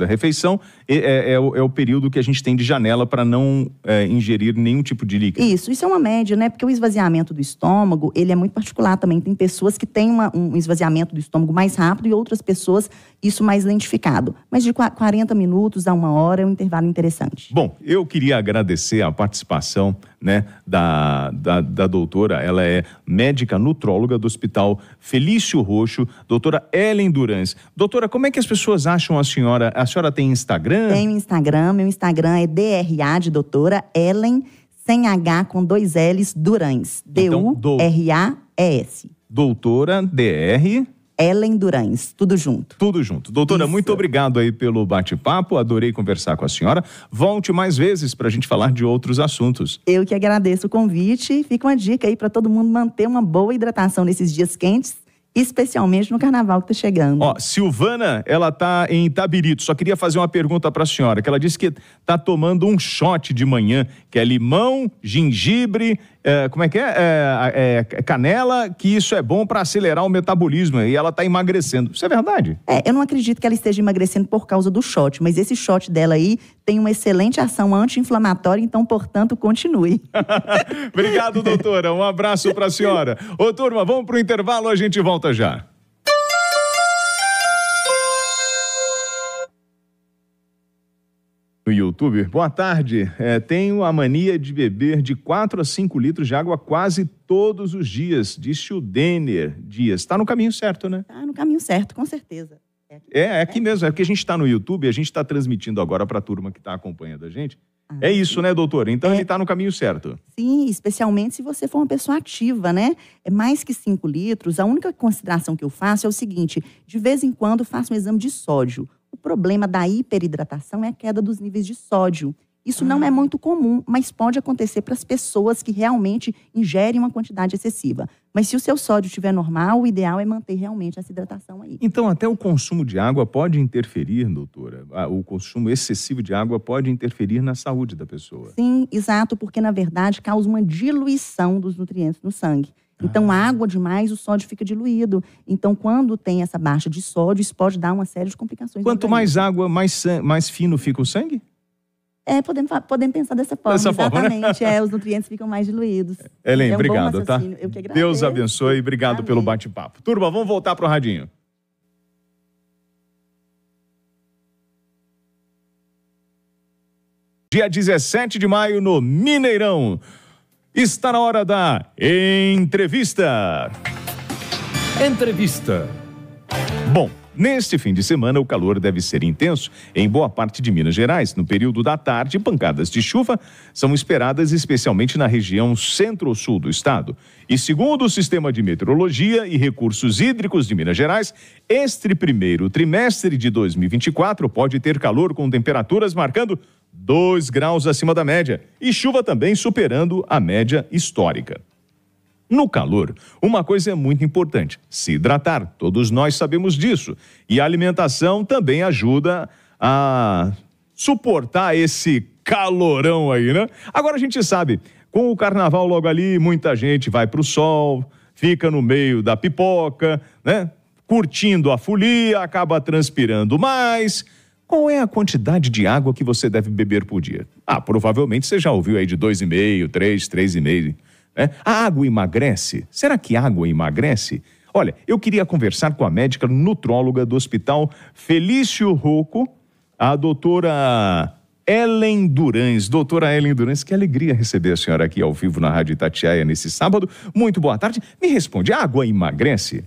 da refeição é, é, é, o, é, o, período que a gente tem de janela para não é, ingerir nenhum tipo de líquido. Isso, isso é uma média, né? Porque o esvaziamento do estômago, ele é muito particular também. Tem pessoas que têm uma, um esvaziamento do estômago mais rápido e outras pessoas isso mais lentificado. Mas de 40 minutos a uma hora é um intervalo interessante. Bom, eu queria agradecer a participação né, da, da, da doutora, ela é médica nutróloga do Hospital Felício Roxo, doutora Ellen Durans. Doutora, como é que as pessoas acham a senhora? A senhora tem Instagram? Tenho Instagram, meu Instagram é DRA de doutora Ellen, sem H com dois L's, Durans. D-U-R-A-E-S. Então, doutora DR Ellen Durães. Tudo junto. Tudo junto. Doutora, Isso. muito obrigado aí pelo bate-papo. Adorei conversar com a senhora. Volte mais vezes para a gente falar de outros assuntos. Eu que agradeço o convite. Fica uma dica aí para todo mundo manter uma boa hidratação nesses dias quentes especialmente no carnaval que está chegando. Ó, Silvana, ela está em Itabirito. Só queria fazer uma pergunta para a senhora, que ela disse que está tomando um shot de manhã, que é limão, gengibre, é, como é que é? é? É, é? Canela, que isso é bom para acelerar o metabolismo e ela está emagrecendo. Isso é verdade? É, eu não acredito que ela esteja emagrecendo por causa do shot, mas esse shot dela aí tem uma excelente ação anti-inflamatória, então, portanto, continue. Obrigado, doutora. Um abraço para a senhora. Ô, turma, vamos para o intervalo, a gente volta já. no YouTube. Boa tarde. É, tenho a mania de beber de 4 a 5 litros de água quase todos os dias, disse o Denner Dias. Está no caminho certo, né? Está no caminho certo, com certeza. É, aqui, é, é aqui né? mesmo. É porque a gente está no YouTube, a gente está transmitindo agora para a turma que está acompanhando a gente. Ah, é isso, sim. né, doutor? Então é. ele está no caminho certo. Sim, especialmente se você for uma pessoa ativa, né? É mais que 5 litros. A única consideração que eu faço é o seguinte: de vez em quando faço um exame de sódio problema da hiperidratação é a queda dos níveis de sódio. Isso não ah. é muito comum, mas pode acontecer para as pessoas que realmente ingerem uma quantidade excessiva. Mas se o seu sódio estiver normal, o ideal é manter realmente essa hidratação aí. Então, até o consumo de água pode interferir, doutora? Ah, o consumo excessivo de água pode interferir na saúde da pessoa? Sim, exato, porque na verdade causa uma diluição dos nutrientes no sangue. Ah. Então, água demais, o sódio fica diluído. Então, quando tem essa baixa de sódio, isso pode dar uma série de complicações. Quanto mais água, mais, mais fino fica o sangue? É, podemos, podemos pensar dessa forma. Dessa exatamente. Forma, né? é, os nutrientes ficam mais diluídos. Helen, é um obrigado, tá? Deus abençoe. Obrigado Amém. pelo bate-papo. Turma, vamos voltar para o Radinho. Dia 17 de maio no Mineirão. Está na hora da entrevista. Entrevista. Bom, Neste fim de semana, o calor deve ser intenso em boa parte de Minas Gerais. No período da tarde, pancadas de chuva são esperadas, especialmente na região centro-sul do estado. E segundo o Sistema de Meteorologia e Recursos Hídricos de Minas Gerais, este primeiro trimestre de 2024 pode ter calor com temperaturas marcando 2 graus acima da média e chuva também superando a média histórica. No calor, uma coisa é muito importante: se hidratar. Todos nós sabemos disso. E a alimentação também ajuda a suportar esse calorão aí, né? Agora a gente sabe, com o carnaval logo ali, muita gente vai para o sol, fica no meio da pipoca, né? Curtindo a folia, acaba transpirando mais qual é a quantidade de água que você deve beber por dia? Ah, provavelmente você já ouviu aí de 2,5, 3, 3,5. Né? A água emagrece? Será que água emagrece? Olha, eu queria conversar com a médica nutróloga do Hospital Felício Rocco, a doutora Ellen Durães. Doutora Ellen Durães, que alegria receber a senhora aqui ao vivo na Rádio Itatiaia nesse sábado. Muito boa tarde. Me responde, água emagrece?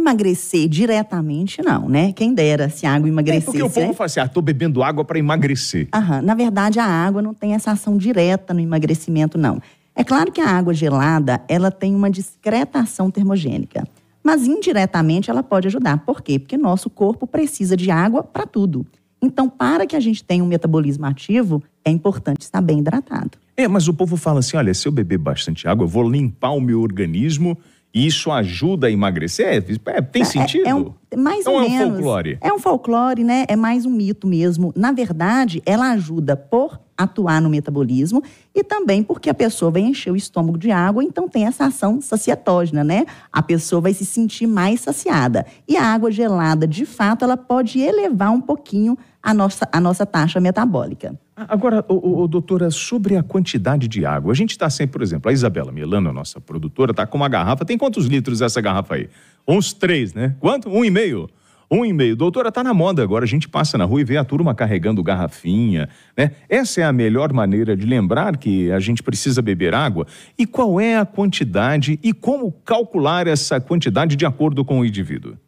Emagrecer diretamente, não, né? Quem dera se a água emagrecesse. É porque o povo né? fala assim, ah, tô bebendo água para emagrecer. Aham. Na verdade, a água não tem essa ação direta no emagrecimento, não. É claro que a água gelada, ela tem uma discreta ação termogênica. Mas indiretamente ela pode ajudar. Por quê? Porque nosso corpo precisa de água para tudo. Então, para que a gente tenha um metabolismo ativo, é importante estar bem hidratado. É, mas o povo fala assim: olha, se eu beber bastante água, eu vou limpar o meu organismo e isso ajuda a emagrecer? É, é tem é, é, sentido? É, é um, mais então ou menos. é um folclore? É um folclore, né? É mais um mito mesmo. Na verdade, ela ajuda por atuar no metabolismo e também porque a pessoa vai encher o estômago de água, então tem essa ação sacietógena, né? A pessoa vai se sentir mais saciada. E a água gelada, de fato, ela pode elevar um pouquinho a nossa, a nossa taxa metabólica. Agora, o doutora, sobre a quantidade de água. A gente está sempre, por exemplo, a Isabela Milano, nossa produtora, está com uma garrafa. Tem quantos litros essa garrafa aí? Uns três, né? Quanto? Um e meio? Um e meio. Doutora, tá na moda agora. A gente passa na rua e vê a turma carregando garrafinha, né? Essa é a melhor maneira de lembrar que a gente precisa beber água. E qual é a quantidade e como calcular essa quantidade de acordo com o indivíduo?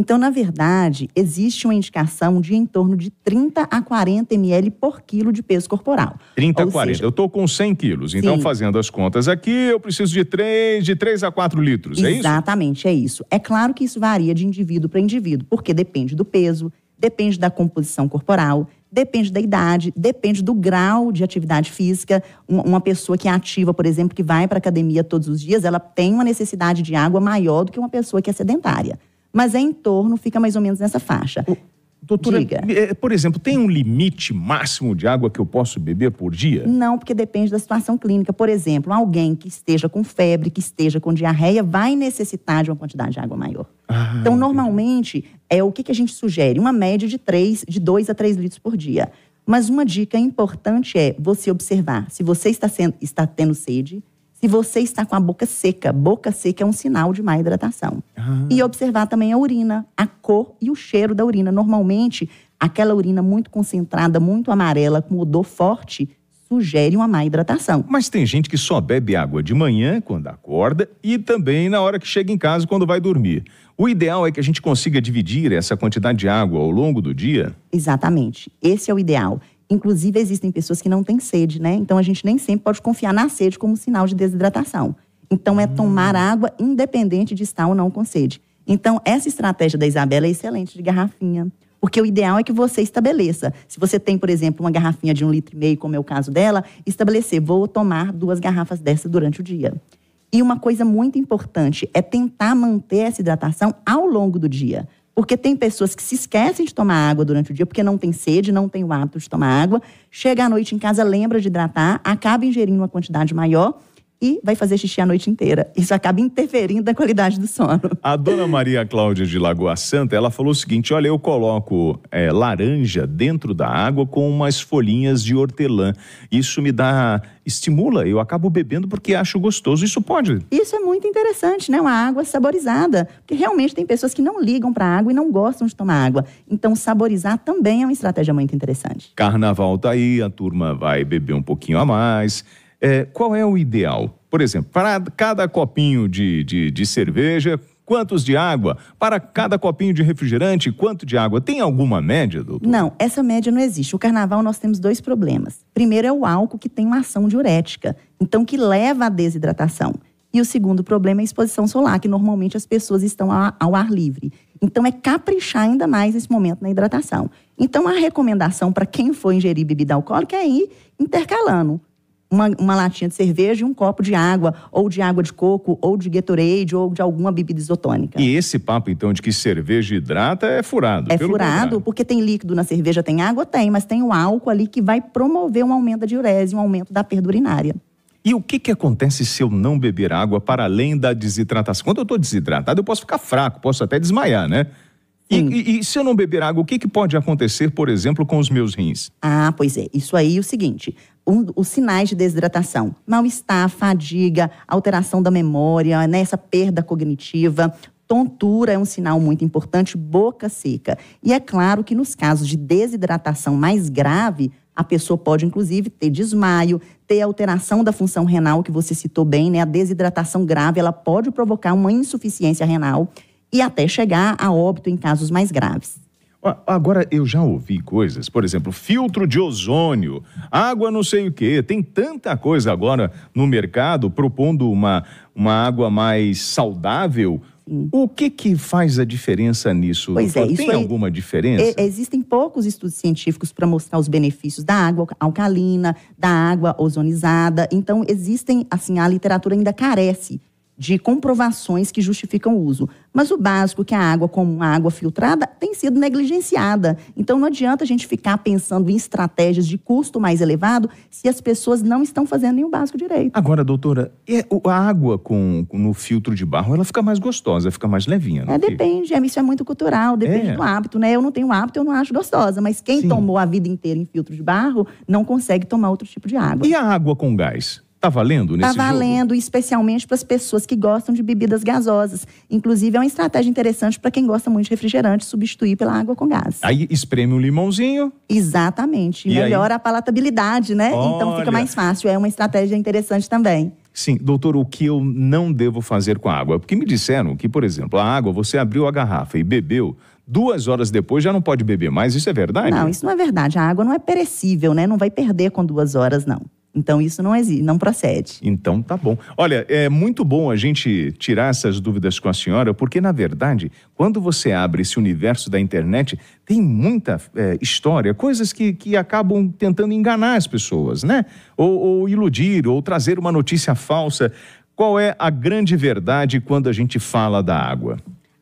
Então, na verdade, existe uma indicação de em torno de 30 a 40 ml por quilo de peso corporal. 30 a 40. Seja... eu estou com 100 quilos, então Sim. fazendo as contas aqui, eu preciso de 3, de 3 a 4 litros, Exatamente, é isso? Exatamente, é isso. É claro que isso varia de indivíduo para indivíduo, porque depende do peso, depende da composição corporal, depende da idade, depende do grau de atividade física. Uma pessoa que é ativa, por exemplo, que vai para academia todos os dias, ela tem uma necessidade de água maior do que uma pessoa que é sedentária mas é em torno, fica mais ou menos nessa faixa. O, doutora, Diga. É, por exemplo, tem um limite máximo de água que eu posso beber por dia? Não, porque depende da situação clínica. Por exemplo, alguém que esteja com febre, que esteja com diarreia, vai necessitar de uma quantidade de água maior. Ah, então, normalmente, é o que, a gente sugere? Uma média de 3, de 2 a 3 litros por dia. Mas uma dica importante é você observar se você está, sendo, está tendo sede, se você está com a boca seca. Boca seca é um sinal de má hidratação. Ah. E observar também a urina, a cor e o cheiro da urina. Normalmente, aquela urina muito concentrada, muito amarela, com odor forte, sugere uma má hidratação. Mas tem gente que só bebe água de manhã, quando acorda, e também na hora que chega em casa, quando vai dormir. O ideal é que a gente consiga dividir essa quantidade de água ao longo do dia? Exatamente. Esse é o ideal. Inclusive, existem pessoas que não têm sede, né? Então, a gente nem sempre pode confiar na sede como sinal de desidratação. Então, é tomar hum. água independente de estar ou não com sede. Então, essa estratégia da Isabela é excelente de garrafinha. Porque o ideal é que você estabeleça. Se você tem, por exemplo, uma garrafinha de um litro e meio, como é o caso dela, estabelecer, vou tomar duas garrafas dessa durante o dia. E uma coisa muito importante é tentar manter essa hidratação ao longo do dia. Porque tem pessoas que se esquecem de tomar água durante o dia porque não tem sede, não tem o hábito de tomar água, chega à noite em casa, lembra de hidratar, acaba ingerindo uma quantidade maior e vai fazer xixi a noite inteira. Isso acaba interferindo na qualidade do sono. A dona Maria Cláudia de Lagoa Santa, ela falou o seguinte: olha, eu coloco é, laranja dentro da água com umas folhinhas de hortelã. Isso me dá estimula, eu acabo bebendo porque acho gostoso. Isso pode? Isso é muito interessante, né? Uma água saborizada. Porque realmente tem pessoas que não ligam para a água e não gostam de tomar água. Então, saborizar também é uma estratégia muito interessante. Carnaval tá aí, a turma vai beber um pouquinho a mais. É, qual é o ideal? Por exemplo, para cada copinho de, de, de cerveja, quantos de água? Para cada copinho de refrigerante, quanto de água? Tem alguma média, doutor? Não, essa média não existe. O carnaval nós temos dois problemas. Primeiro é o álcool, que tem uma ação diurética, então que leva à desidratação. E o segundo problema é a exposição solar, que normalmente as pessoas estão ao ar livre. Então é caprichar ainda mais esse momento na hidratação. Então a recomendação para quem for ingerir bebida alcoólica é ir intercalando uma, uma, latinha de cerveja e um copo de água, ou de água de coco, ou de Gatorade, ou de alguma bebida isotônica. E esse papo, então, de que cerveja hidrata é furado. É furado, porque tem líquido na cerveja, tem água? Tem, mas tem o álcool ali que vai promover um aumento da diurese, um aumento da perda urinária. E o que, que acontece se eu não beber água para além da desidratação? Quando eu estou desidratado, eu posso ficar fraco, posso até desmaiar, né? E, e, e, se eu não beber água, o que, que pode acontecer, por exemplo, com os meus rins? Ah, pois é. Isso aí é o seguinte: um, os sinais de desidratação, mal-estar, fadiga, alteração da memória, né, essa perda cognitiva, tontura é um sinal muito importante, boca seca. E é claro que nos casos de desidratação mais grave, a pessoa pode, inclusive, ter desmaio, ter alteração da função renal, que você citou bem, né? A desidratação grave, ela pode provocar uma insuficiência renal e até chegar a óbito em casos mais graves. Agora, eu já ouvi coisas, por exemplo, filtro de ozônio, água não sei o quê. Tem tanta coisa agora no mercado propondo uma, uma água mais saudável. Sim. O que, que faz a diferença nisso? Pois é, Tem alguma é, diferença? Existem poucos estudos científicos para mostrar os benefícios da água alcalina, da água ozonizada. Então, existem, assim, a literatura ainda carece de comprovações que justificam o uso. Mas o básico, que é a água como água filtrada, tem sido negligenciada. Então não adianta a gente ficar pensando em estratégias de custo mais elevado se as pessoas não estão fazendo nenhum básico direito. Agora, doutora, a água com, no filtro de barro, ela fica mais gostosa, fica mais levinha, não é? Depende, é, isso é muito cultural, depende é. do hábito, né? Eu não tenho hábito, eu não acho gostosa, mas quem Sim. tomou a vida inteira em filtro de barro não consegue tomar outro tipo de água. E a água com gás? Tá valendo nesse Tá valendo, jogo? especialmente para as pessoas que gostam de bebidas gasosas. Inclusive, é uma estratégia interessante para quem gosta muito de refrigerante, substituir pela água com gás. Aí espreme um limãozinho. Exatamente. E melhora aí? a palatabilidade, né? Olha. Então fica mais fácil. É uma estratégia interessante também. Sim, doutor, o que eu não devo fazer com a água? Porque me disseram que, por exemplo, a água, você abriu a garrafa e bebeu, duas horas depois já não pode beber mais. Isso é verdade? Não, isso não é verdade. A água não é perecível, né? Não vai perder com duas horas, não. Então isso não existe, não procede. Então tá bom. Olha, é muito bom a gente tirar essas dúvidas com a senhora, porque na verdade, quando você abre esse universo da internet, tem muita é, história, coisas que, que acabam tentando enganar as pessoas, né? Ou, ou iludir, ou trazer uma notícia falsa. Qual é a grande verdade quando a gente fala da água?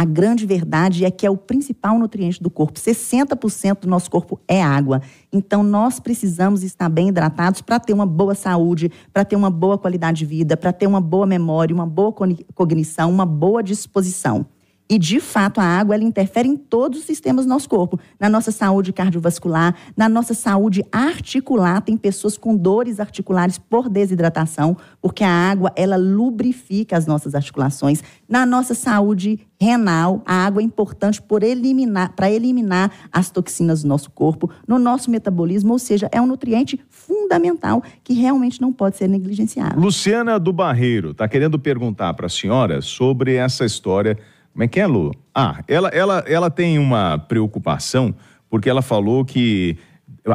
A grande verdade é que é o principal nutriente do corpo. 60% do nosso corpo é água. Então, nós precisamos estar bem hidratados para ter uma boa saúde, para ter uma boa qualidade de vida, para ter uma boa memória, uma boa cognição, uma boa disposição. E, de fato, a água ela interfere em todos os sistemas do nosso corpo. Na nossa saúde cardiovascular, na nossa saúde articular. Tem pessoas com dores articulares por desidratação, porque a água ela lubrifica as nossas articulações. Na nossa saúde renal, a água é importante para eliminar, eliminar as toxinas do nosso corpo, no nosso metabolismo, ou seja, é um nutriente fundamental que realmente não pode ser negligenciado. Luciana do Barreiro está querendo perguntar para a senhora sobre essa história como é que é, Lu? Ah, ela, ela, ela tem uma preocupação porque ela falou que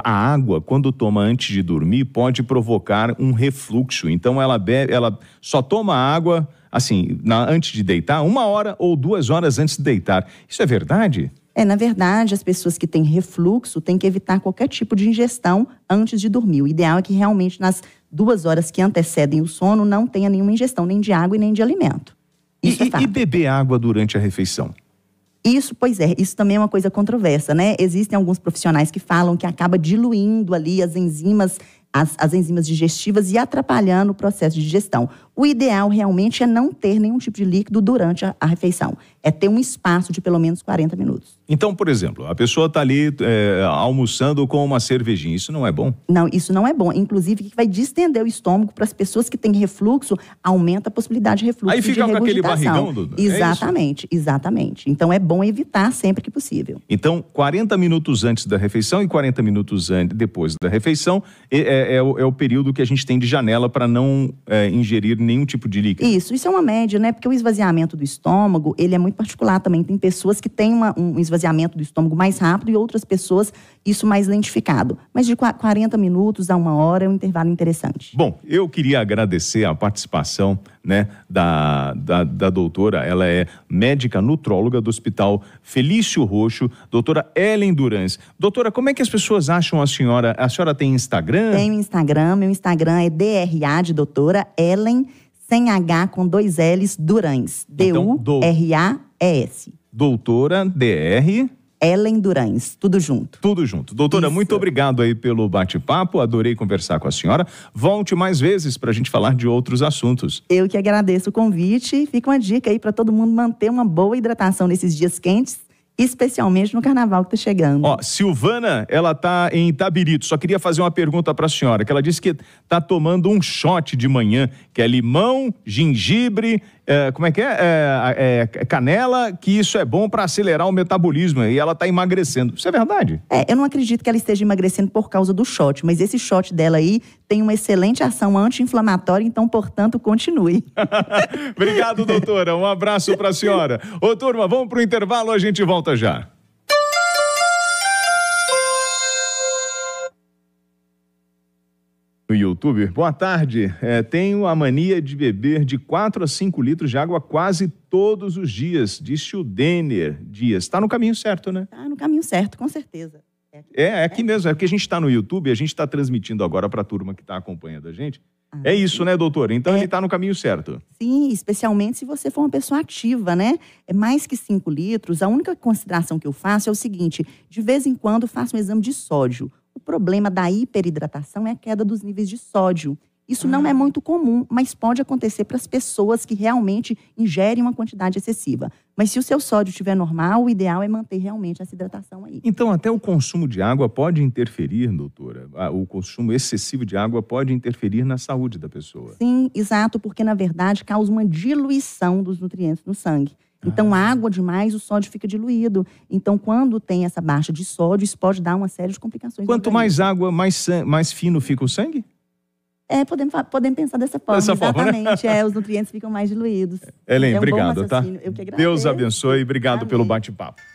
a água, quando toma antes de dormir, pode provocar um refluxo. Então ela bebe, ela só toma água assim, na, antes de deitar, uma hora ou duas horas antes de deitar. Isso é verdade? É, na verdade, as pessoas que têm refluxo têm que evitar qualquer tipo de ingestão antes de dormir. O ideal é que realmente nas duas horas que antecedem o sono não tenha nenhuma ingestão, nem de água e nem de alimento e, é e beber água durante a refeição? Isso, pois é, isso também é uma coisa controversa, né? Existem alguns profissionais que falam que acaba diluindo ali as enzimas as, as enzimas digestivas e atrapalhando o processo de digestão. O ideal realmente é não ter nenhum tipo de líquido durante a, a refeição. É ter um espaço de pelo menos 40 minutos. Então, por exemplo, a pessoa está ali é, almoçando com uma cervejinha. Isso não é bom? Não, isso não é bom. Inclusive, que vai distender o estômago para as pessoas que têm refluxo, aumenta a possibilidade de refluxo. Aí fica com aquele barrigão, Dudu? É exatamente, é exatamente. Então, é bom evitar sempre que possível. Então, 40 minutos antes da refeição e 40 minutos depois da refeição, é, é, o, é, o, período que a gente tem de janela para não é, ingerir nenhum tipo de líquido. Isso, isso é uma média, né? Porque o esvaziamento do estômago, ele é muito particular também. Tem pessoas que têm uma, um esvaziamento do estômago mais rápido e outras pessoas isso mais lentificado, Mas de 40 minutos a uma hora é um intervalo interessante. Bom, eu queria agradecer a participação né, da, da, da doutora. Ela é médica nutróloga do Hospital Felício Roxo, doutora Ellen Durans. Doutora, como é que as pessoas acham a senhora? A senhora tem Instagram? Tenho Instagram. Meu Instagram é DRA de doutora Ellen, sem H, com dois L's, Durans. D-U-R-A-E-S. Então, doutora, D-R... Ellen Durães. Tudo junto. Tudo junto. Doutora, Isso. muito obrigado aí pelo bate-papo. Adorei conversar com a senhora. Volte mais vezes para a gente falar de outros assuntos. Eu que agradeço o convite. Fica uma dica aí para todo mundo manter uma boa hidratação nesses dias quentes especialmente no carnaval que está chegando. Ó, Silvana, ela está em Tabirito. Só queria fazer uma pergunta para a senhora, que ela disse que está tomando um shot de manhã, que é limão, gengibre é, como é que é? é? É, é? Canela, que isso é bom para acelerar o metabolismo e ela está emagrecendo. Isso é verdade? É, eu não acredito que ela esteja emagrecendo por causa do shot, mas esse shot dela aí tem uma excelente ação anti-inflamatória, então, portanto, continue. Obrigado, doutora. Um abraço para a senhora. Ô, turma, vamos para o intervalo, a gente volta já. no YouTube. Boa tarde. É, tenho a mania de beber de 4 a 5 litros de água quase todos os dias, disse o Denner Dias. Está no caminho certo, né? Está no caminho certo, com certeza. É, aqui, é, é aqui né? mesmo. É porque a gente está no YouTube, a gente está transmitindo agora para a turma que está acompanhando a gente. Ah, é isso, sim. né, doutor? Então é. ele está no caminho certo. Sim, especialmente se você for uma pessoa ativa, né? É mais que 5 litros. A única consideração que eu faço é o seguinte: de vez em quando faço um exame de sódio problema da hiperidratação é a queda dos níveis de sódio. Isso não ah. é muito comum, mas pode acontecer para as pessoas que realmente ingerem uma quantidade excessiva. Mas se o seu sódio estiver normal, o ideal é manter realmente essa hidratação aí. Então, até o consumo de água pode interferir, doutora? Ah, o consumo excessivo de água pode interferir na saúde da pessoa? Sim, exato, porque na verdade causa uma diluição dos nutrientes no sangue. Ah. Então, água demais, o sódio fica diluído. Então, quando tem essa baixa de sódio, isso pode dar uma série de complicações. Quanto mais água, mais, mais fino fica o sangue? É, podemos, podemos pensar dessa forma. Dessa exatamente. Forma, né? é, os nutrientes ficam mais diluídos. Helen, é então, um obrigado, tá? Deus abençoe. Obrigado Amém. pelo bate-papo.